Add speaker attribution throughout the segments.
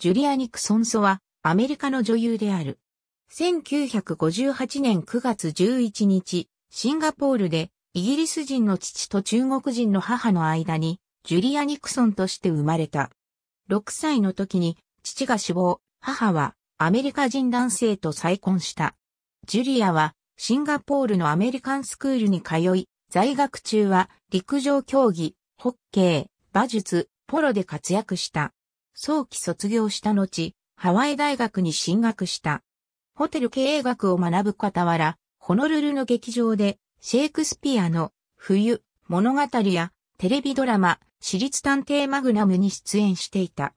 Speaker 1: ジュリア・
Speaker 2: ニクソンソは、アメリカの女優である。1958年9月11日、シンガポールで、イギリス人の父と中国人の母の間に、ジュリア・ニクソンとして生まれた。6歳の時に、父が死亡、母は、アメリカ人男性と再婚した。ジュリアは、シンガポールのアメリカンスクールに通い、在学中は、陸上競技、ホッケー、馬術、ポロで活躍した。早期卒業した後、ハワイ大学に進学した。ホテル経営学を学ぶ傍ら、ホノルルの劇場で、シェイクスピアの冬、物語やテレビドラマ、私立探偵マグナムに出演していた。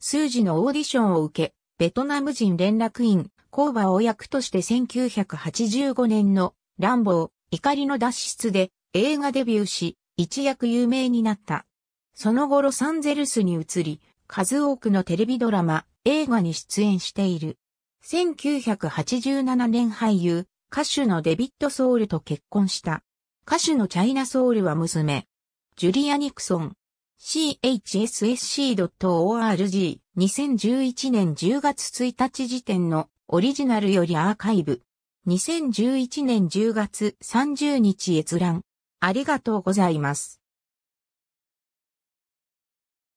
Speaker 2: 数字のオーディションを受け、ベトナム人連絡員、コーバを役として1985年の乱暴、怒りの脱出で映画デビューし、一躍有名になった。その後ロサンゼルスに移り、数多くのテレビドラマ、映画に出演している。1987年俳優、歌手のデビッド・ソウルと結婚した。歌手のチャイナ・ソウルは娘。ジュリア・ニクソン。chssc.org 2011年10月1日時点のオリジナルよりアーカイブ。2011年10月30日閲覧。ありがとうございます。